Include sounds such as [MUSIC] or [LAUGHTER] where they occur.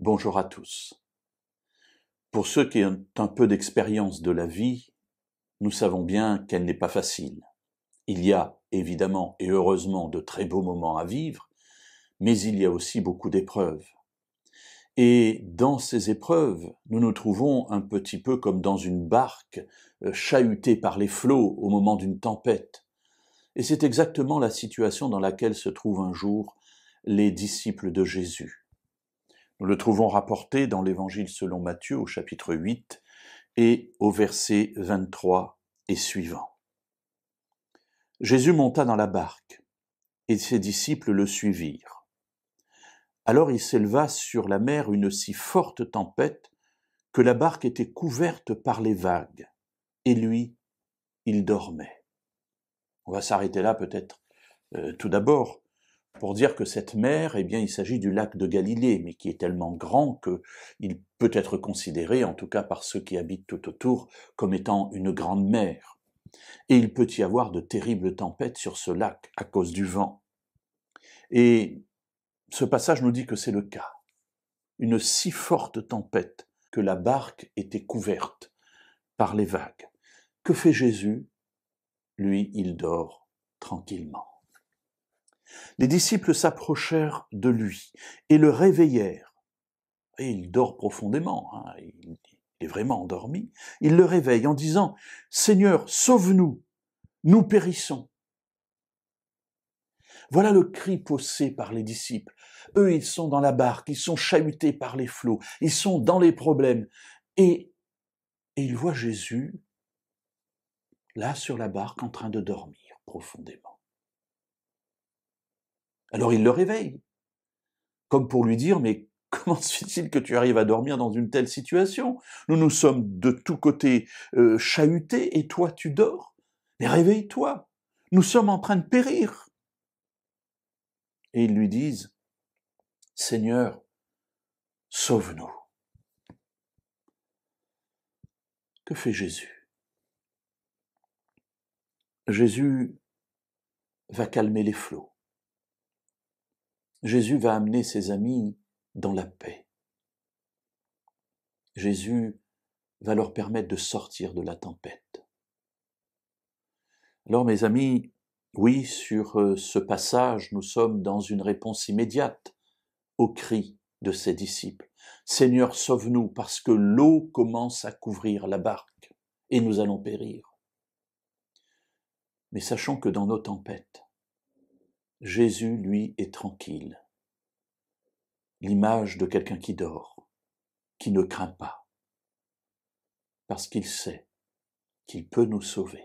Bonjour à tous. Pour ceux qui ont un peu d'expérience de la vie, nous savons bien qu'elle n'est pas facile. Il y a évidemment et heureusement de très beaux moments à vivre, mais il y a aussi beaucoup d'épreuves. Et dans ces épreuves, nous nous trouvons un petit peu comme dans une barque euh, chahutée par les flots au moment d'une tempête. Et c'est exactement la situation dans laquelle se trouvent un jour les disciples de Jésus. Nous le trouvons rapporté dans l'Évangile selon Matthieu au chapitre 8 et au verset 23 et suivant. Jésus monta dans la barque et ses disciples le suivirent. Alors il s'éleva sur la mer une si forte tempête que la barque était couverte par les vagues, et lui, il dormait. On va s'arrêter là peut-être. Euh, tout d'abord, pour dire que cette mer, eh bien, il s'agit du lac de Galilée, mais qui est tellement grand qu'il peut être considéré, en tout cas par ceux qui habitent tout autour, comme étant une grande mer. Et il peut y avoir de terribles tempêtes sur ce lac à cause du vent. Et ce passage nous dit que c'est le cas. Une si forte tempête que la barque était couverte par les vagues. Que fait Jésus Lui, il dort tranquillement. Les disciples s'approchèrent de lui et le réveillèrent. Et il dort profondément, hein, il est vraiment endormi. Il le réveille en disant, Seigneur, sauve-nous, nous périssons. Voilà le cri poussé par les disciples. Eux, ils sont dans la barque, ils sont chahutés par les flots, ils sont dans les problèmes. Et, et ils voient Jésus là sur la barque en train de dormir profondément. Alors il le réveille, comme pour lui dire, mais [LAUGHS] comment se fait-il que tu arrives à dormir dans une telle situation Nous nous sommes de tous côtés euh, chahutés et toi tu dors Mais réveille-toi, nous sommes en train de périr. Et ils lui disent, Seigneur, sauve-nous. Que fait Jésus Jésus va calmer les flots. Jésus va amener ses amis dans la paix. Jésus va leur permettre de sortir de la tempête. Alors mes amis, oui, sur euh, ce passage, nous sommes dans une réponse immédiate au cri de ses disciples. Seigneur, sauve-nous parce que l'eau commence à couvrir la barque et nous allons périr. Mais sachons que dans nos tempêtes, Jésus, lui, est tranquille. L'image de quelqu'un qui dort, qui ne craint pas, parce qu'il sait qu'il peut nous sauver.